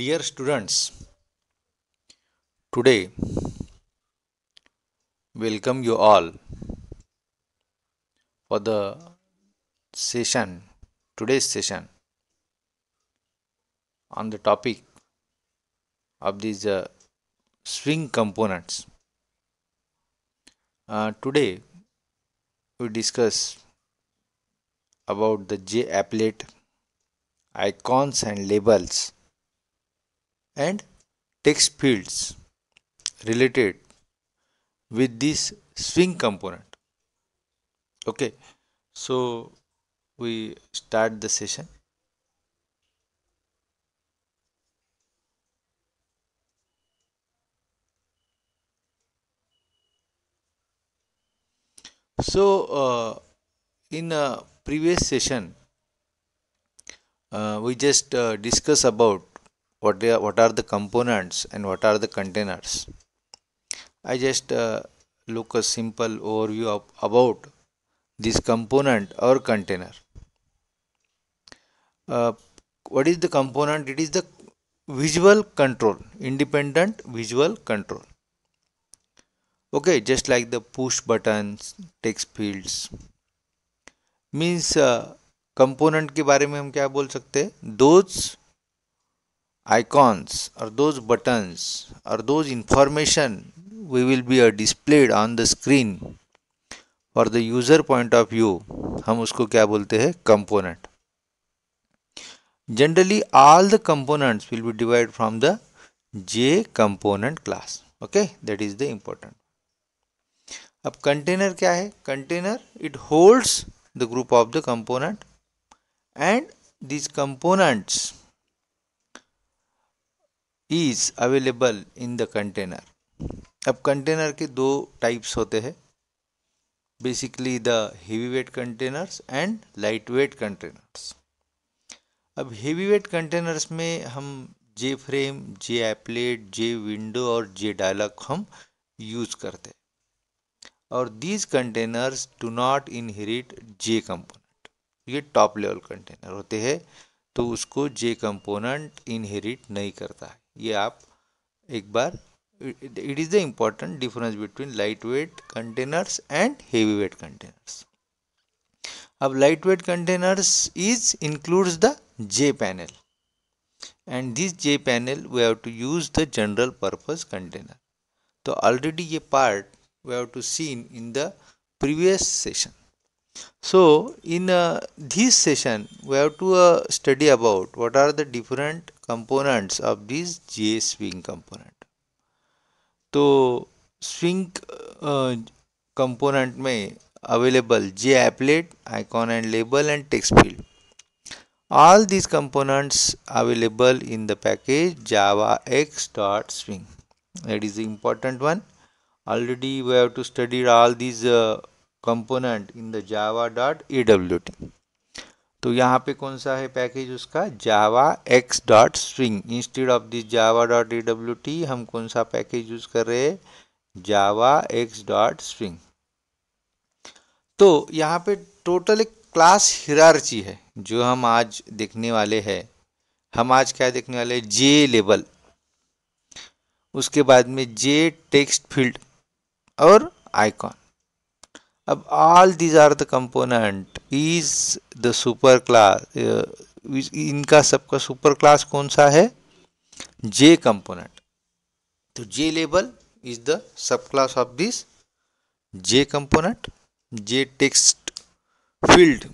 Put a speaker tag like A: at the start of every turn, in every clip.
A: Dear students, today welcome you all for the session, today's session on the topic of these uh, swing components. Uh, today we discuss about the J applet icons and labels and text fields related with this swing component okay so we start the session so uh, in a previous session uh, we just uh, discuss about what they are, what are the components and what are the containers i just uh, look a simple overview of, about this component or container uh, what is the component it is the visual control independent visual control okay just like the push buttons text fields means uh, component ke bare mein hum kya bol sakte those icons or those buttons or those information we will be a displayed on the screen for the user point of view hum usko kya bolte hai component generally all the components will be divided from the J component class okay that is the important ab container kya hai container it holds the group of the component and these components is available in the container अब container के दो types होते हैं basically the heavy weight containers and light weight containers अब heavy weight containers में हम J frame J applet J window और J dialog हम यूज़ करते हैं और these containers do not inherit J component ये टॉप लेवल कंटेनर होते हैं तो उसको जे कंपोनेंट इनहेरिट नहीं करता है ये आप एक बार it is the important difference between light weight containers and heavy weight containers अब light weight containers is includes the J panel and this J panel we have to use the general purpose container तो already ये part we have to seen in the previous session So in uh, this session we have to uh, study about what are the different components of this J swing component. So Swing uh, component may available J Applet icon and label and text field. all these components available in the package java x dot swing that is the important one already we have to study all these uh, component in the Java dot E W T तो यहाँ पे कौन सा है package उसका Java X dot string instead of this Java dot E W T हम कौन सा पैकेज यूज़ कर रहे हैं जावा एक्स डॉट स्ट्रिंग तो यहाँ पे टोटल एक क्लास हिरार्ची है जो हम आज देखने वाले हैं हम आज क्या देखने वाले हैं जे लेबल उसके बाद में जे टेक्स्ट फील्ड और आइकॉन अब all these are the component is the super class इनका सबका सुपर क्लास कौन सा है जे कंपोनेंट तो J label is the sub class of this J component J text field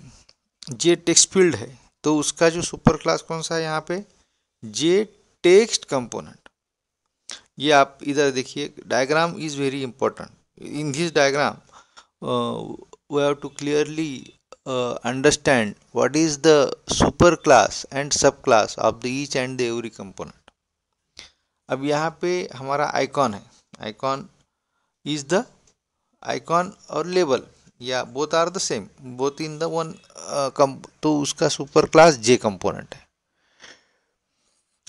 A: J text field है तो उसका जो सुपर क्लास कौन सा है यहाँ पे जे टेक्स्ट कंपोनेंट ये आप इधर देखिए diagram is very important in this diagram uh, we have to clearly uh, understand what is the super class and sub class of the each and the every component. अब यहाँ पे हमारा icon है icon is the icon और label या both are the same both in the one come तो उसका super class J component है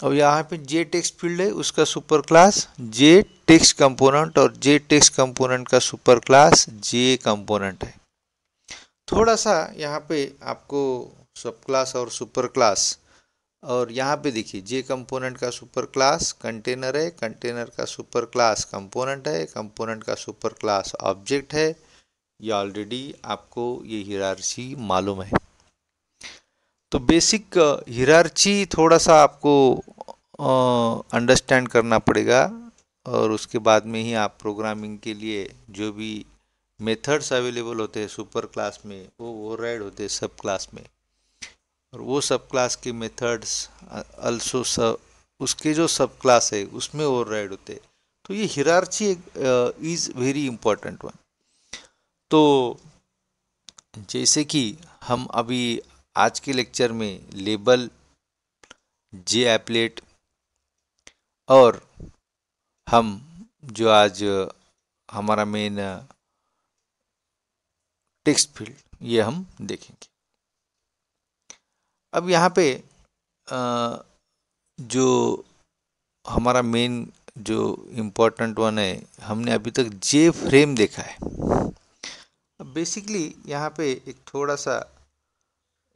A: और यहाँ पे जे टेक्स्ट फील्ड है उसका super class J text component और जे टेक्स्ट कंपोनेंट का सुपर क्लास जे कंपोनेंट है थोड़ा सा यहाँ पे आपको सब क्लास और सुपर क्लास और यहाँ पे देखिए जे कंपोनेंट का सुपर क्लास कंटेनर है कंटेनर का सुपर क्लास कंपोनेंट है कंपोनेंट का सुपर क्लास ऑब्जेक्ट है ये ऑलरेडी आपको ये हिरारसी मालूम है तो बेसिक हिरार्ची थोड़ा सा आपको अंडरस्टैंड uh, करना पड़ेगा और उसके बाद में ही आप प्रोग्रामिंग के लिए जो भी मेथड्स अवेलेबल होते हैं सुपर क्लास में वो ओवरराइड होते हैं सब क्लास में और वो सब क्लास के मेथड्स अल्सो सब उसके जो सब क्लास है उसमें ओवरराइड होते हैं तो ये hierarchy is very important one तो जैसे कि हम अभी आज के लेक्चर में लेबल जे एप्लेट और हम जो आज हमारा मेन टेक्स्ट फील्ड ये हम देखेंगे अब यहाँ पे जो हमारा मेन जो इम्पोर्टेंट वन है हमने अभी तक जे फ्रेम देखा है बेसिकली यहाँ पे एक थोड़ा सा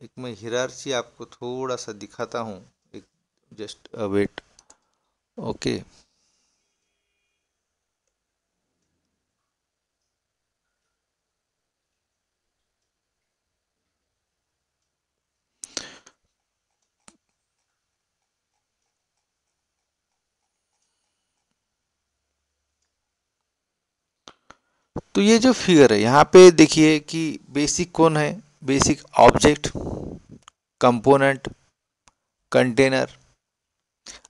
A: एक मैं हिरारची आपको थोड़ा सा दिखाता हूँ एक जस्ट वेट ओके तो ये जो फिगर है यहाँ पे देखिए कि बेसिक कौन है basic object component container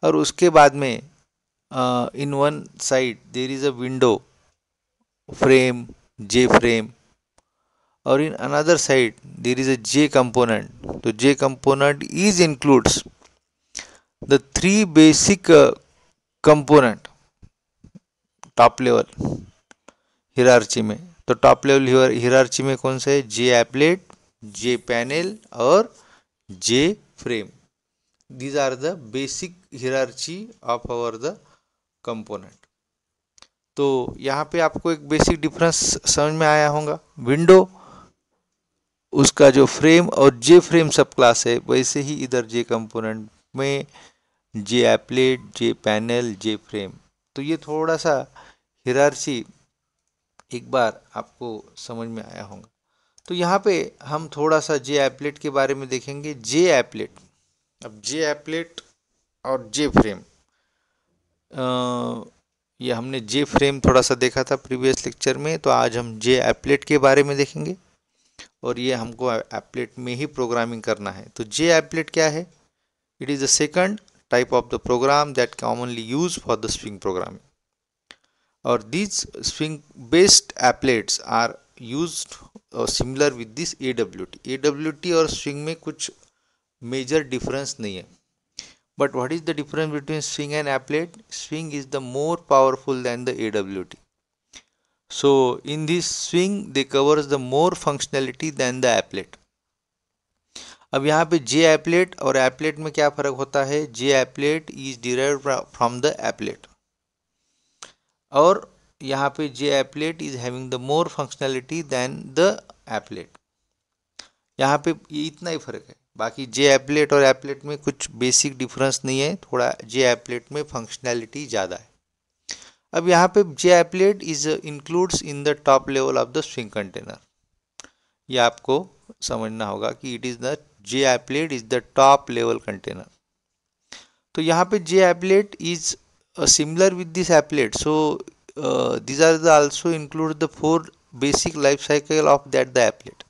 A: और उसके बाद में in one side there is a window frame J frame और in another side there is a J component तो J component is includes the three basic component top level hierarchy में तो top level hierarchy में कौन सा है J applet J panel और J frame these are the basic hierarchy of our the component तो यहाँ पे आपको एक बेसिक डिफरेंस समझ में आया होगा विंडो उसका जो फ्रेम और जे फ्रेम सब क्लास है वैसे ही इधर जे कंपोनेंट में J applet J panel J frame तो ये थोड़ा सा हिरारसी एक बार आपको समझ में आया होगा तो यहाँ पे हम थोड़ा सा जे एप्लेट के बारे में देखेंगे जे एप्लेट अब जे एप्लेट और जे फ्रेम ये हमने जे फ्रेम थोड़ा सा देखा था प्रीवियस लेक्चर में तो आज हम जे एप्लेट के बारे में देखेंगे और ये हमको एप्लेट में ही प्रोग्रामिंग करना है तो जे एप्लेट क्या है it is the second type of the program that commonly use for the swing programming और these swing based applets are this A W T A W T और स्विंग में कुछ मेजर डिफरेंस नहीं है but what is the difference between swing and applet swing is the more powerful than the A W T so in this swing they covers the more functionality than the applet अब यहाँ पे J appellate और appellate में क्या फ़र्क होता है J applet is derive from the applet और यहाँ पे J applet is having the more functionality than the applet यहाँ पे ये इतना ही फर्क है बाकी जे एपलेट और एपलेट में कुछ बेसिक डिफरेंस नहीं है थोड़ा जे एपलेट में फंक्शनैलिटी ज़्यादा है अब यहाँ पे J applet is includes in the top level of the swing container ये आपको समझना होगा कि it is the J applet is the top level container तो यहाँ पे J applet is similar with this applet so Uh, these are the also include the four basic life cycle of that the applet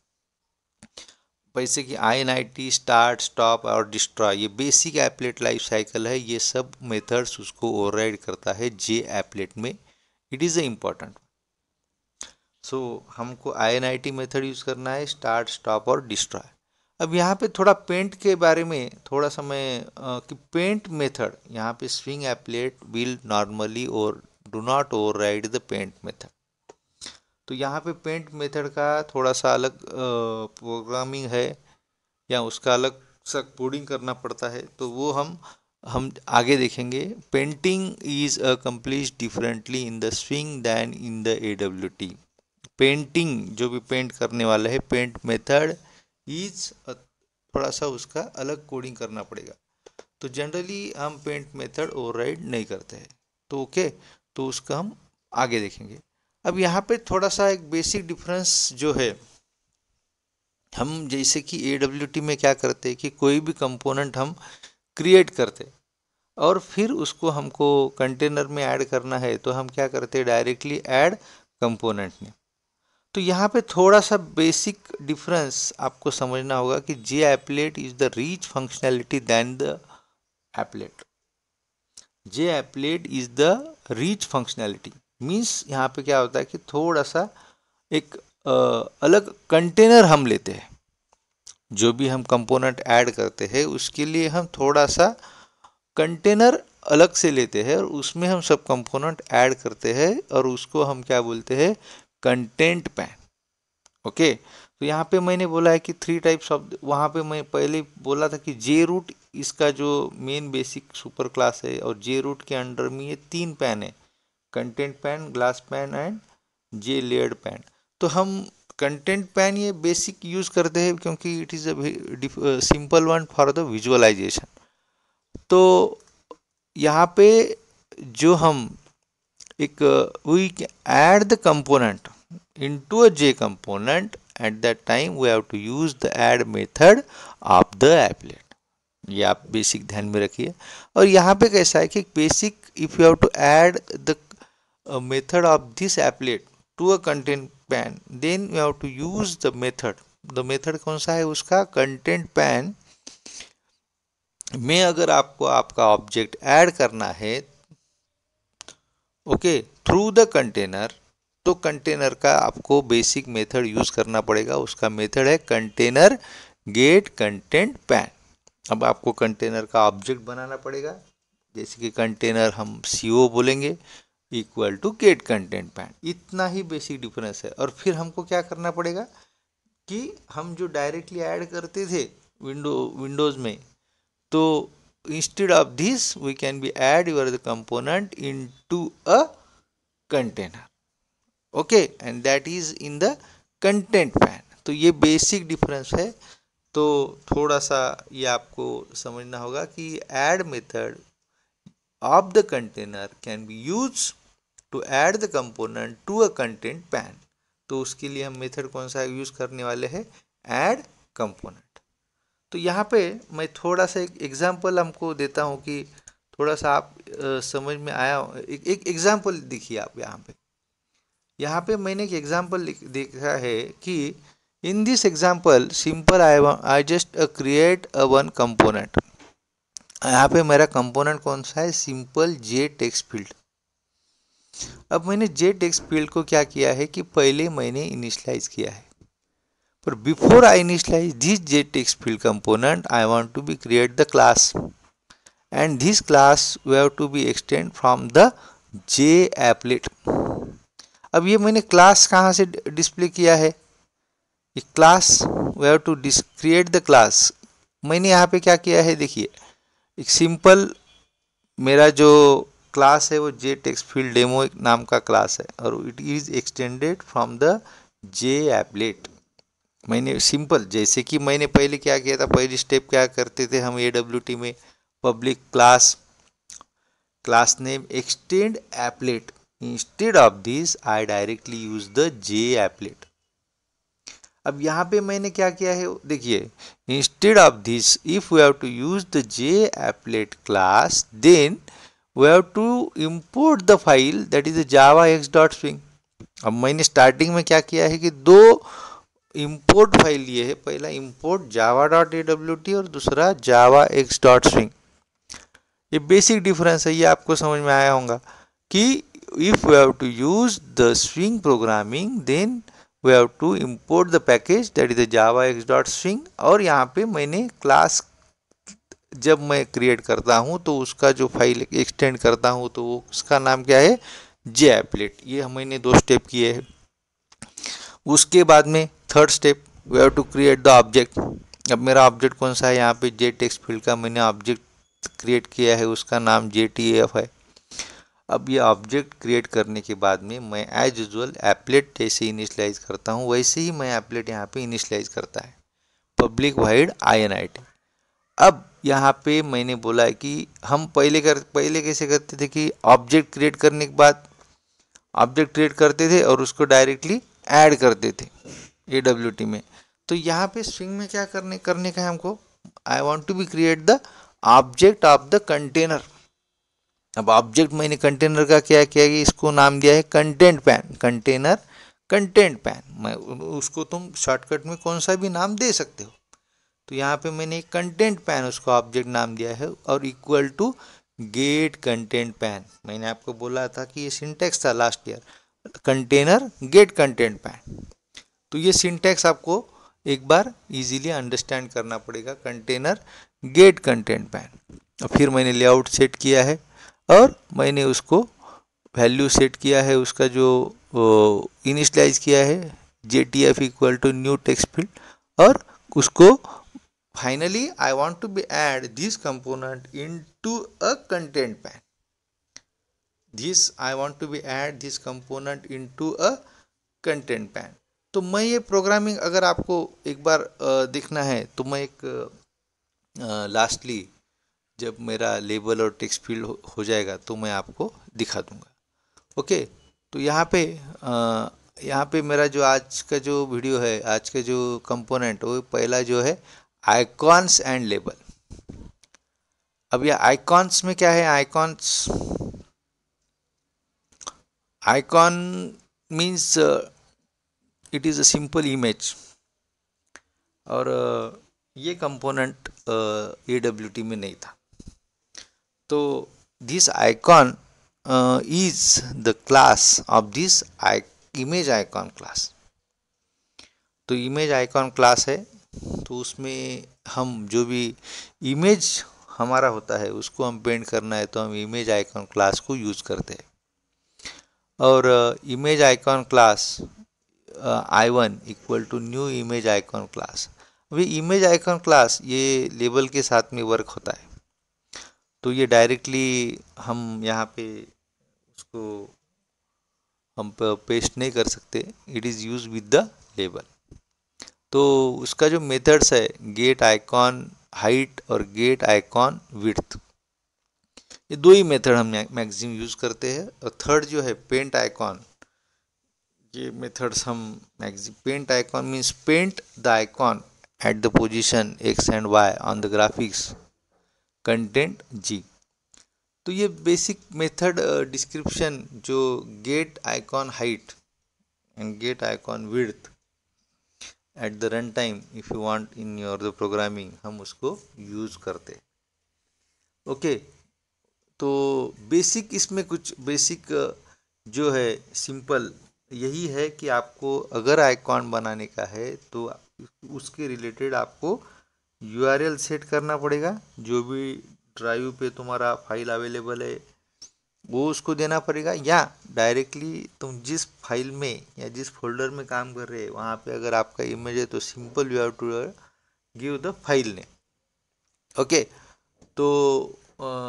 A: वैसे कि I N I T start stop और destroy ये basic applet life cycle है ये सब methods उसको override करता है जे एपलेट में it is a important so हमको I N I T method use करना है स्टार्ट स्टॉप और डिस्ट्रॉय अब यहाँ पे थोड़ा पेंट के बारे में थोड़ा समय uh, कि पेंट मेथड यहाँ पे स्विंग एपलेट विल नॉर्मली और do not override the paint method तो यहाँ पे पेंट मेथड का थोड़ा सा अलग प्रोग्रामिंग है या उसका अलग सा कोडिंग करना पड़ता है तो वो हम हम आगे देखेंगे painting is a complete differently in the swing than in the A W T painting जो भी पेंट करने वाला है पेंट मेथड इज थोड़ा सा उसका अलग कोडिंग करना पड़ेगा तो जनरली हम पेंट मेथड ओवरराइड नहीं करते हैं तो ओके okay, तो उसका हम आगे देखेंगे अब यहाँ पे थोड़ा सा एक बेसिक डिफरेंस जो है हम जैसे कि ए डब्ल्यू टी में क्या करते हैं कि कोई भी कंपोनेंट हम क्रिएट करते और फिर उसको हमको कंटेनर में ऐड करना है तो हम क्या करते डायरेक्टली ऐड कंपोनेंट में तो यहाँ पे थोड़ा सा बेसिक डिफरेंस आपको समझना होगा कि J applet is the rich functionality than the applet J applet is the rich functionality means यहाँ पे क्या होता है कि थोड़ा सा एक आ, अलग कंटेनर हम लेते हैं जो भी हम कंपोनेंट ऐड करते हैं उसके लिए हम थोड़ा सा कंटेनर अलग से लेते हैं और उसमें हम सब कंपोनेंट ऐड करते हैं और उसको हम क्या बोलते हैं कंटेंट पैन ओके okay? तो यहाँ पे मैंने बोला है कि थ्री टाइप शब्द वहाँ पे मैं पहले बोला था कि जे रूट इसका जो मेन बेसिक सुपर क्लास है और जे रूट के अंडर में ये तीन पैन है content pane glass pane and J layered pane तो हम कंटेंट पैन ये बेसिक यूज़ करते हैं क्योंकि it is a simple one for the visualization तो यहाँ पे जो हम एक we add the component into a J component at that time we have to use the add method of the applet ये आप बेसिक ध्यान में रखिए और यहाँ पे कैसा है कि basic if you have to add the method of this applet to a content pane then you have to use the method the method कौन सा है उसका कंटेंट पैन में अगर आपको आपका ऑब्जेक्ट ऐड करना है ओके थ्रू द कंटेनर तो कंटेनर का आपको बेसिक मेथड यूज़ करना पड़ेगा उसका मेथड है कंटेनर गेट कंटेंट पैन अब आपको कंटेनर का ऑब्जेक्ट बनाना पड़ेगा जैसे कि कंटेनर हम सी बोलेंगे equal to get content pane इतना ही बेसिक डिफरेंस है और फिर हमको क्या करना पड़ेगा कि हम जो डायरेक्टली ऐड करते थे विंडो विंडोज़ में तो instead of this we can be add your the component in to a container okay and that is in the content pane तो ये बेसिक डिफरेंस है तो थोड़ा सा ये आपको समझना होगा कि add method of the container can be use to add the component to a content pane तो उसके लिए हम मेथड कौन सा यूज़ करने वाले हैं ऐड कंपोनेंट तो यहाँ पे मैं थोड़ा सा एक एग्जांपल हमको देता हूँ कि थोड़ा सा आप आ, समझ में आया एक एग्जांपल देखिए आप यहाँ पे यहाँ पे मैंने एक एग्जाम्पल देखा है कि in this example simple I I just create a one component यहाँ पे मेरा कंपोनेंट कौन सा है सिंपल जे टेक्स फील्ड अब मैंने जे टेक्स फील्ड को क्या किया है कि पहले मैंने इनिशलाइज किया है पर before I initialise this J text field component I want to be create the class and this class we have to be extend from the J applet अब ये मैंने क्लास कहाँ से डिस्प्ले किया है ये class we have to create the class मैंने यहाँ पे क्या किया है देखिए एक सिंपल मेरा जो क्लास है वो जे टेक्स फील्ड डेमो नाम का क्लास है और it is extended from the J applet मैंने सिंपल जैसे कि मैंने पहले क्या किया था पहली स्टेप क्या करते थे हम ए डब्ल्यू टी में public class class name extend applet instead of this I directly use the J applet अब यहाँ पे मैंने क्या किया है देखिए instead of this if we have to use the J applet class then we have to import the file that is Java X dot swing अब मैंने स्टार्टिंग में क्या किया है कि दो इम्पोर्ट फाइल लिए है पहला import Java dot A W T और दूसरा जावा एक्स डॉट स्विंग ये बेसिक डिफरेंस है ये आपको समझ में आया होगा कि if we have to use the swing programming then we have to import the package that is the java x dot swing और यहाँ पे मैंने क्लास जब मैं क्रिएट करता हूँ तो उसका जो फाइल एक्सटेंड करता हूँ तो उसका नाम क्या है जे एपलेट ये मैंने दो स्टेप किए हैं उसके बाद में third step we have to create the object अब मेरा ऑब्जेक्ट कौन सा है यहाँ पे जे टेक्स्ट फील्ड का मैंने ऑब्जेक्ट क्रिएट किया है उसका नाम जे टी एफ है अब ये ऑब्जेक्ट क्रिएट करने के बाद में मैं एज यूजल एप्लेट जैसे इनिशलाइज करता हूँ वैसे ही मैं एप्लेट यहाँ पे इनिशलाइज करता है पब्लिक वाइड आई अब यहाँ पे मैंने बोला है कि हम पहले कर पहले कैसे करते थे कि ऑब्जेक्ट क्रिएट करने के बाद ऑब्जेक्ट क्रिएट करते थे और उसको डायरेक्टली ऐड करते थे ए डब्ल्यू टी में तो यहाँ पे स्विंग में क्या करने करने का है हमको I want to be create the object of the container अब ऑब्जेक्ट मैंने कंटेनर का क्या किया कि इसको नाम दिया है content pane container content pane मैं उसको तुम शॉर्टकट में कौन सा भी नाम दे सकते हो तो यहाँ पे मैंने एक कंटेंट पैन उसको ऑब्जेक्ट नाम दिया है और equal to get content pane मैंने आपको बोला था कि ये सिंटेक्स था last year container get content pane तो ये सिंटेक्स आपको एक बार इजीली अंडरस्टैंड करना पड़ेगा कंटेनर गेट कंटेंट पैन और फिर मैंने लेआउट सेट किया है और मैंने उसको वैल्यू सेट किया है उसका जो इनिशलाइज किया है J T F equal to new text field और उसको finally I want to be add this component in to a content pane this I want to be add this component in to a content pane तो मैं ये programming अगर आपको एक बार देखना है तो मैं एक लास्टली जब मेरा लेबल और टेक्स्ट फील्ड हो जाएगा तो मैं आपको दिखा दूंगा ओके तो यहाँ पे यहाँ पे मेरा जो आज का जो वीडियो है आज का जो कंपोनेंट वो पहला जो है आइकॉन्स एंड लेबल अब यह आइकॉन्स में क्या है icons icon means it is a simple image और uh, ये कंपोनेंट ए डब्ल्यू टी में नहीं था तो this icon is the class of this I image icon class तो इमेज आइकॉन क्लास है तो उसमें हम जो भी इमेज हमारा होता है उसको हम पेंट करना है तो हम इमेज आइकॉन क्लास को यूज़ करते हैं और image icon class I one equal to new image icon class अभी इमेज आइकॉन क्लास ये लेबल के साथ में वर्क होता है तो ये डायरेक्टली हम यहाँ पे उसको हम पेस्ट नहीं कर सकते it is use with the label तो उसका जो मेथड्स है गेट आइकॉन हाइट और गेट आइकॉन विथ ये दो ही मेथड हम मैक्सिमम यूज़ करते हैं और थर्ड जो है पेंट आइकॉन ये मेथड्स हम maximum paint icon means paint the icon at the position X and Y on the graphics content G तो ये बेसिक मेथड डिस्क्रिप्शन जो get icon height and get icon width at the run time if you want in your the programming हम उसको use करते okay तो basic इसमें कुछ basic uh, जो है सिंपल यही है कि आपको अगर आइकॉन बनाने का है तो उसके रिलेटेड आपको यूआरएल सेट करना पड़ेगा जो भी ड्राइव पे तुम्हारा फाइल अवेलेबल है वो उसको देना पड़ेगा या डायरेक्टली तुम जिस फाइल में या जिस फोल्डर में काम कर रहे हैं वहाँ पे अगर आपका इमेज है तो simple you have to give the file name okay तो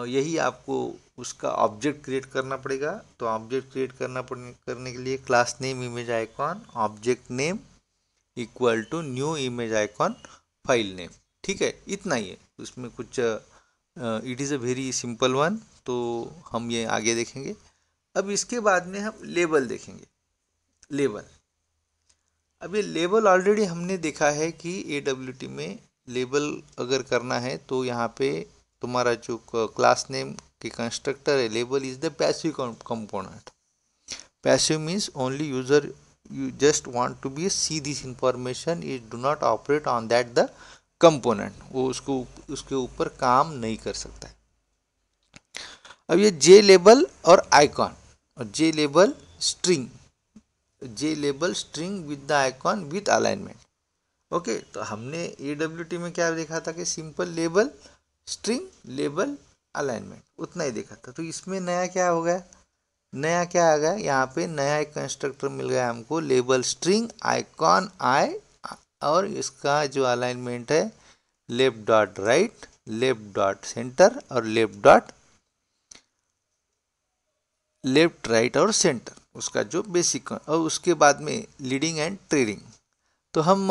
A: यही आपको उसका ऑब्जेक्ट क्रिएट करना पड़ेगा तो ऑब्जेक्ट क्रिएट करना करने के लिए class name image icon object name equal to new image icon file name ठीक है इतना ही है उसमें कुछ it is a very simple one तो हम ये आगे देखेंगे अब इसके बाद में हम लेबल देखेंगे लेबल अब ये लेबल ऑलरेडी हमने देखा है कि ए डब्ल्यू टी में लेबल अगर करना है तो यहाँ पे तुम्हारा जो क्लास नेम के कंस्ट्रक्टर है label is the passive component passive means only user you just want to be see this information is do not operate on that the component वो उसको उसके ऊपर काम नहीं कर सकता है अब ये जे लेबल और आइकॉन और J label string J label string with the icon with alignment okay तो हमने ए डब्ल्यू टी में क्या देखा था कि simple label string label alignment उतना ही देखा था तो इसमें नया क्या हो गया नया क्या आ गया यहाँ पे नया एक कंस्ट्रक्टर मिल गया हमको लेबल स्ट्रिंग आइकॉन आई और इसका जो अलाइनमेंट है left dot right left dot center और लेफ्ट डॉट लेफ्ट राइट और सेंटर उसका जो बेसिक और उसके बाद में लीडिंग एंड ट्रेडिंग तो हम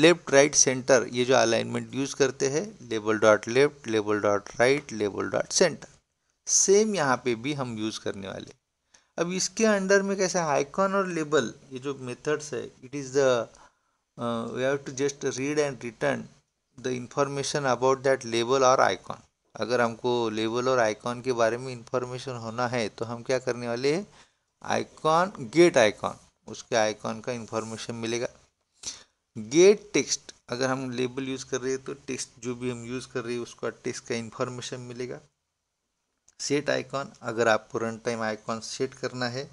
A: लेफ्ट राइट सेंटर ये जो अलाइनमेंट यूज़ करते हैं label dot left label dot right label dot center same यहाँ पे भी हम यूज़ करने वाले अब इसके अंडर में कैसा आइकॉन और लेबल ये जो मेथड्स है it is the uh, we have to just read and return the information about that label or icon अगर हमको लेबल और आइकॉन के बारे में इंफॉर्मेशन होना है तो हम क्या करने वाले हैं आइकॉन गेट आइकॉन उसके आइकॉन का इंफॉर्मेशन मिलेगा गेट टेक्स्ट अगर हम लेबल यूज़ कर रहे हैं तो टेक्स्ट जो भी हम यूज़ कर रहे हैं उसका टेक्स्ट का इंफॉर्मेशन मिलेगा सेट आइकॉन अगर आपको रन टाइम आइकॉन सेट करना है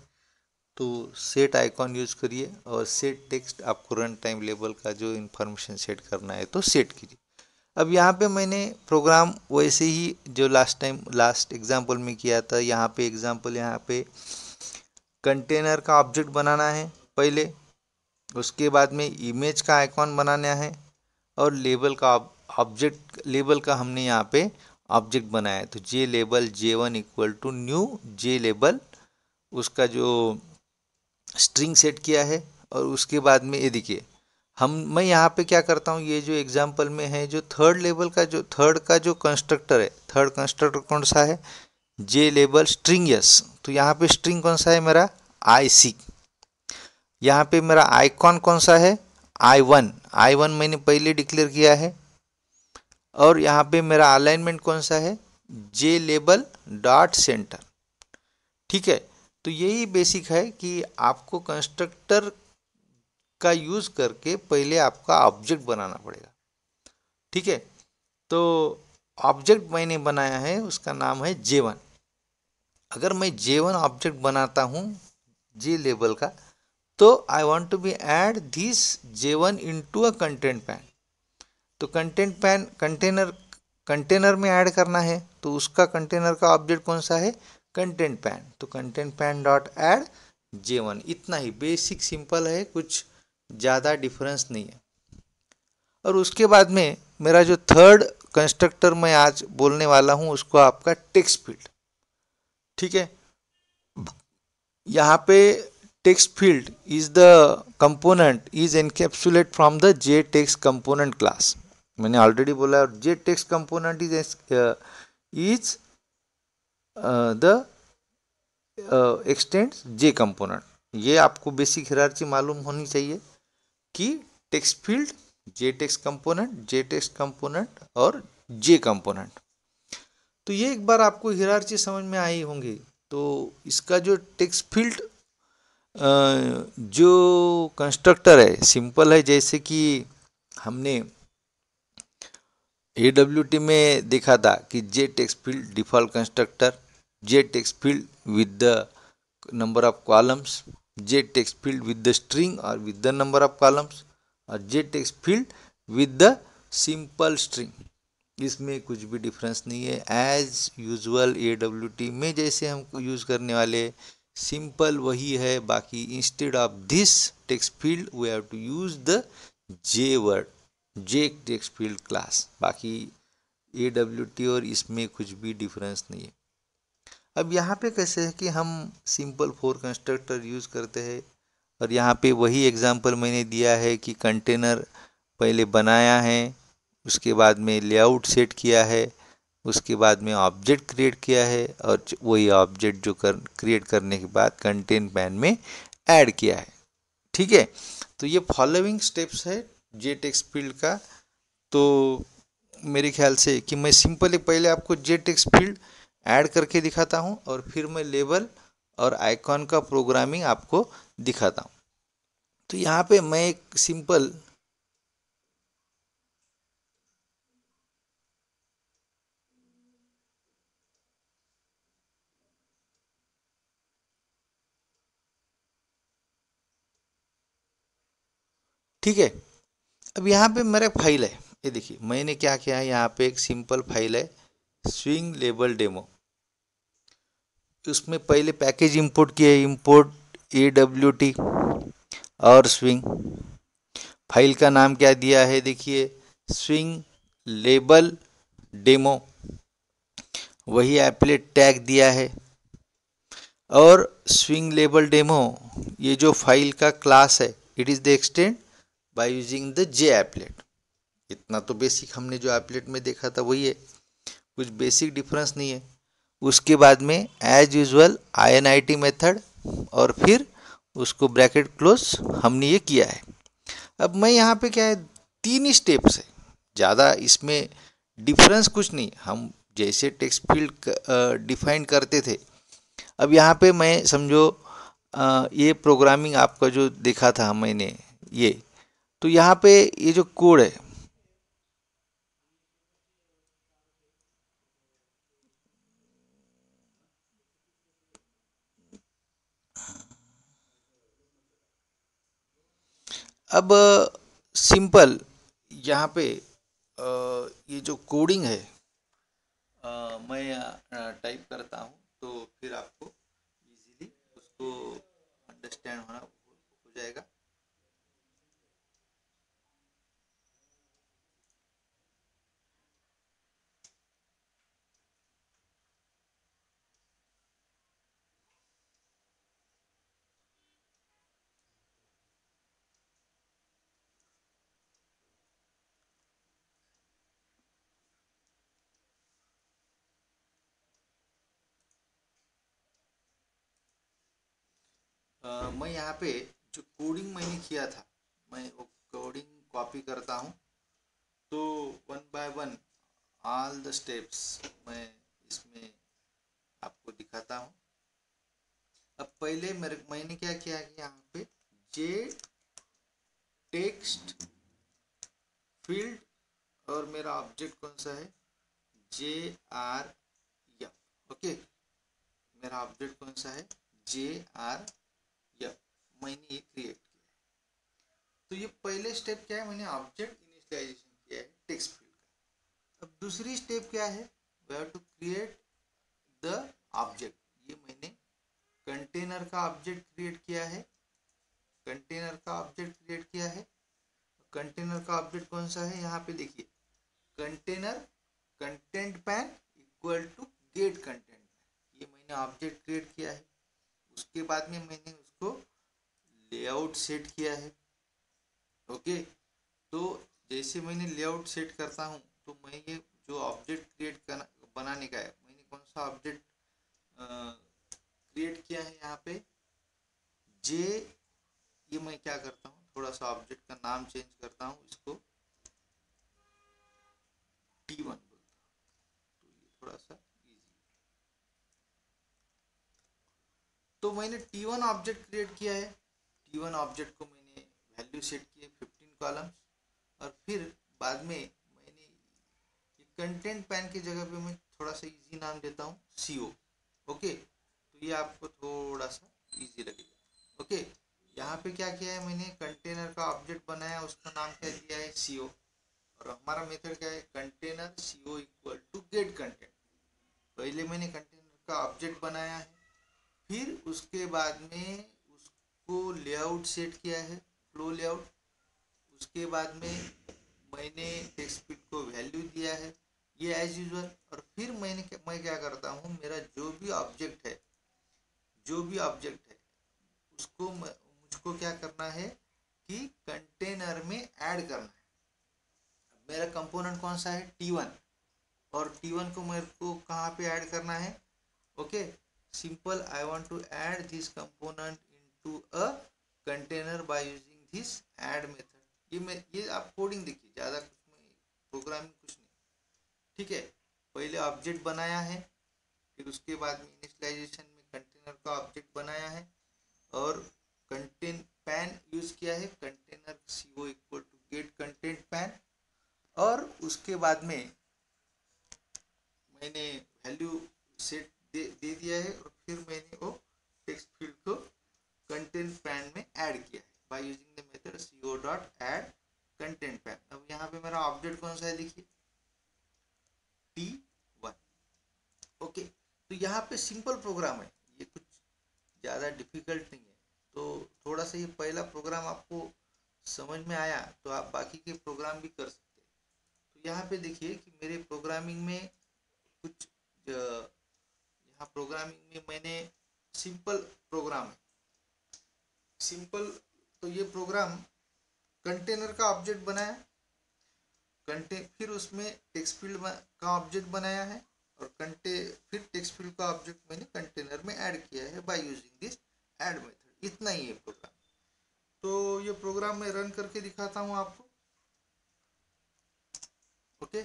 A: तो सेट आइकॉन यूज करिए और सेट टेक्स्ट आपको रन टाइम लेवल का जो इन्फॉर्मेशन सेट करना है तो सेट कीजिए अब यहाँ पे मैंने प्रोग्राम वैसे ही जो लास्ट टाइम लास्ट एग्जाम्पल में किया था यहाँ पे एग्जाम्पल यहाँ पे कंटेनर का ऑब्जेक्ट बनाना है पहले उसके बाद में इमेज का आइकॉन बनाना है और लेबल का ऑब्जेक्ट लेबल का हमने यहाँ पे ऑब्जेक्ट बनाया है तो J label J one equal to new J label उसका जो स्ट्रिंग सेट किया है और उसके बाद में ये देखिए हम मैं यहाँ पे क्या करता हूँ ये जो एग्जाम्पल में है जो थर्ड लेवल का जो थर्ड का जो कंस्ट्रक्टर है थर्ड कंस्ट्रक्टर कौन सा है जे लेबल स्ट्रिंग यस तो यहाँ पे स्ट्रिंग कौन सा है मेरा आई सी यहाँ पे मेरा आईकॉन कौन सा है आई वन आई वन मैंने पहले डिक्लेयर किया है और यहाँ पे मेरा अलाइनमेंट कौन सा है जे लेबल डॉट सेंटर ठीक है तो यही बेसिक है कि आपको कंस्ट्रक्टर का यूज़ करके पहले आपका ऑब्जेक्ट बनाना पड़ेगा ठीक है तो ऑब्जेक्ट मैंने बनाया है उसका नाम है जेवन अगर मैं जेवन ऑब्जेक्ट बनाता हूँ जे लेबल का तो I want to be add this J one into a content pane तो कंटेंट पैन कंटेनर कंटेनर में ऐड करना है तो उसका कंटेनर का ऑब्जेक्ट कौन सा है कंटेंट पैन तो content pane dot add J one इतना ही बेसिक सिंपल है कुछ ज़्यादा डिफरेंस नहीं है और उसके बाद में मेरा जो थर्ड कंस्ट्रक्टर मैं आज बोलने वाला हूँ उसको आपका टेक्स्ट फील्ड ठीक है यहाँ पे text field is the component is encapsulate from the J text component class मैंने ऑलरेडी बोला और J text component is is the extend J component ये आपको बेसिक हिरार्ची मालूम होनी चाहिए कि text field J text component J text component और जे कंपोनेंट तो ये एक बार आपको हिरार्ची समझ में आई होंगी तो इसका जो टेक्स फील्ड जो कंस्ट्रक्टर है सिंपल है जैसे कि हमने ए में देखा था कि J text field default constructor j text field with the number of columns j text field with the string or with the number of columns Or j text field with the simple string इसमें कुछ भी difference नहीं है as usual A W T में जैसे हम use करने वाले सिंपल वही है बाकी instead of this text field we have to use the J word J text field class बाकी ए डब्ल्यू टी और इसमें कुछ भी डिफरेंस नहीं है अब यहाँ पे कैसे है कि हम सिंपल फोर कंस्ट्रक्टर यूज़ करते हैं और यहाँ पे वही एग्जांपल मैंने दिया है कि कंटेनर पहले बनाया है उसके बाद में लेआउट सेट किया है उसके बाद में ऑब्जेक्ट क्रिएट किया है और वही ऑब्जेक्ट जो कर क्रिएट करने के बाद कंटेन पैन में ऐड किया है ठीक है तो ये फॉलोइंग स्टेप्स है जेट एक्स फील्ड का तो मेरे ख्याल से कि मैं सिंपली पहले आपको जेट एक्स फील्ड ऐड करके दिखाता हूँ और फिर मैं लेबल और आइकॉन का प्रोग्रामिंग आपको दिखाता हूँ तो यहाँ पे मैं एक सिंपल ठीक है अब यहाँ पे मेरा फाइल है ये देखिए मैंने क्या किया है यहाँ पे एक सिंपल फाइल है स्विंग लेबल डेमो तो उसमें पहले पैकेज इंपोर्ट किए इंपोर्ट ए डब्ल्यू टी और स्विंग फाइल का नाम क्या दिया है देखिए स्विंग लेबल डेमो वही एप्लेट टैग दिया है और स्विंग लेबल डेमो ये जो फाइल का क्लास है it is the extend by using the J applet इतना तो बेसिक हमने जो एप्लेट में देखा था वही है कुछ बेसिक डिफरेंस नहीं है उसके बाद में एज यूजल टी मेथड और फिर उसको ब्रैकेट क्लोज हमने ये किया है अब मैं यहाँ पे क्या है तीन ही स्टेप्स है ज़्यादा इसमें डिफरेंस कुछ नहीं हम जैसे टेक्स्ट फील्ड डिफाइन करते थे अब यहाँ पे मैं समझो ये प्रोग्रामिंग आपका जो देखा था मैंने ये तो यहाँ पे ये जो कोड है अब सिंपल यहाँ पे ये जो कोडिंग है मैं टाइप करता हूँ तो फिर आपको इजीली उसको अंडरस्टैंड होना हो जाएगा मैं यहाँ पे जो कोडिंग मैंने किया था मैं वो कोडिंग कॉपी करता हूँ तो one by one all the steps मैं इसमें आपको दिखाता हूँ अब पहले मेरे मैंने क्या किया कि यहाँ पे जे टेक्स्ट फील्ड और मेरा ऑब्जेक्ट कौन सा है जे आर एफ ओके मेरा ऑब्जेक्ट कौन सा है जे आर किया मैंने ये क्रिएट किया तो ये पहले स्टेप क्या है मैंने ऑब्जेक्ट इनिशियलाइजेशन किया है टेक्स्ट फील्ड का अब दूसरी स्टेप क्या है we have to create the object ये मैंने कंटेनर का ऑब्जेक्ट क्रिएट किया है कंटेनर का ऑब्जेक्ट क्रिएट किया है कंटेनर का ऑब्जेक्ट कौन सा है यहाँ पे देखिए container content pane equal to get content pane ये मैंने ऑब्जेक्ट क्रिएट किया है उसके बाद में मैंने उसको लेआउट सेट किया है ओके तो जैसे मैंने लेआउट सेट करता हूँ तो मैं ये जो ऑब्जेक्ट क्रिएट करना बनाने का है मैंने कौन सा ऑब्जेक्ट क्रिएट किया है यहाँ पे जे ये मैं क्या करता हूँ थोड़ा सा ऑब्जेक्ट का नाम चेंज करता हूँ इसको टी वन बोलता हूँ तो ये थोड़ा सा तो मैंने टी वन ऑब्जेक्ट क्रिएट किया है टी वन ऑब्जेक्ट को मैंने वैल्यू सेट किए फिफ्टीन कॉलम्स और फिर बाद में मैंने कंटेंट पैन की जगह पे मैं थोड़ा सा इजी नाम देता हूँ सी ओ ओके तो ये आपको थोड़ा सा इजी लगेगा ओके यहाँ पे क्या किया है मैंने कंटेनर का ऑब्जेक्ट बनाया उसका नाम क्या दिया है सी और हमारा मेथड क्या है container C O equal to get content पहले मैंने कंटेनर का ऑब्जेक्ट बनाया है फिर उसके बाद में उसको लेआउट सेट किया है फ्लो लेआउट उसके बाद में मैंने टेक्स्ट स्पीड को वैल्यू दिया है ये एज यूजल और फिर मैंने मैं क्या करता हूँ मेरा जो भी ऑब्जेक्ट है जो भी ऑब्जेक्ट है उसको मुझको क्या करना है कि कंटेनर में ऐड करना है मेरा कंपोनेंट कौन सा है टी वन और टी वन को मेरे को कहाँ पे ऐड करना है okay okay? simple I want to add this component into a container by using this add method ये मैं ये आप कोडिंग देखिए ज़्यादा कुछ में प्रोग्रामिंग कुछ नहीं ठीक है पहले ऑब्जेक्ट बनाया है फिर उसके बाद में इनिशलाइजेशन में कंटेनर का ऑब्जेक्ट बनाया है और कंटेन पैन यूज़ किया है container C O equal to get content pane और उसके बाद में मैंने वैल्यू सेट दे, दे दिया है और फिर मैंने वो टेक्स्ट फील्ड को कंटेंट पैन में ऐड किया है by using the method C O dot add content pane अब यहाँ पे मेरा अपडेट कौन सा है देखिए टी वन ओके तो यहाँ पे सिंपल प्रोग्राम है ये कुछ ज़्यादा डिफिकल्ट नहीं है तो थोड़ा सा ये पहला प्रोग्राम आपको समझ में आया तो आप बाकी के प्रोग्राम भी कर सकते हैं तो यहाँ पे देखिए कि मेरे प्रोग्रामिंग में कुछ यहाँ प्रोग्रामिंग में मैंने सिंपल प्रोग्राम है सिंपल तो ये प्रोग्राम कंटेनर का ऑब्जेक्ट बनाया कंटे फिर उसमें टेक्स्ट फील्ड का ऑब्जेक्ट बनाया है और कंटे फिर टेक्स्ट फील्ड का ऑब्जेक्ट मैंने कंटेनर में ऐड किया है by using this add method इतना ही है प्रोग्राम तो ये प्रोग्राम मैं रन करके दिखाता हूँ आपको ओके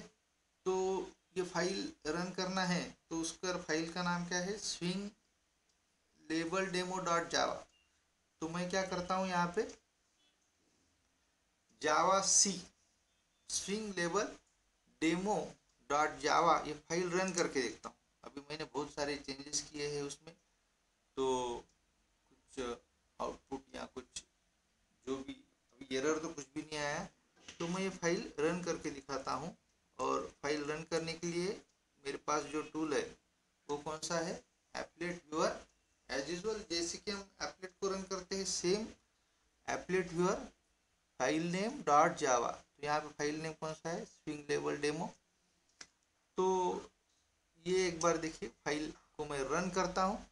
A: तो ये फाइल रन करना है तो उसका फाइल का नाम क्या है swing label demo dot Java तो मैं क्या करता हूँ यहाँ पे javac swing label demo dot Java ये फाइल रन करके देखता हूँ अभी मैंने बहुत सारे चेंजेस किए हैं उसमें तो कुछ आउटपुट या कुछ जो भी अभी एरर तो कुछ भी नहीं आया तो मैं ये फाइल रन करके दिखाता हूँ और फाइल रन करने के लिए मेरे पास जो टूल है वो कौन सा है एप्लेट व्यूअर एज यूजल जैसे कि हम एप्लेट को रन करते हैं same applet viewer file name dot Java तो यहाँ पे फाइल नेम कौन सा है स्विंग लेवल डेमो तो ये एक बार देखिए फाइल को मैं रन करता हूँ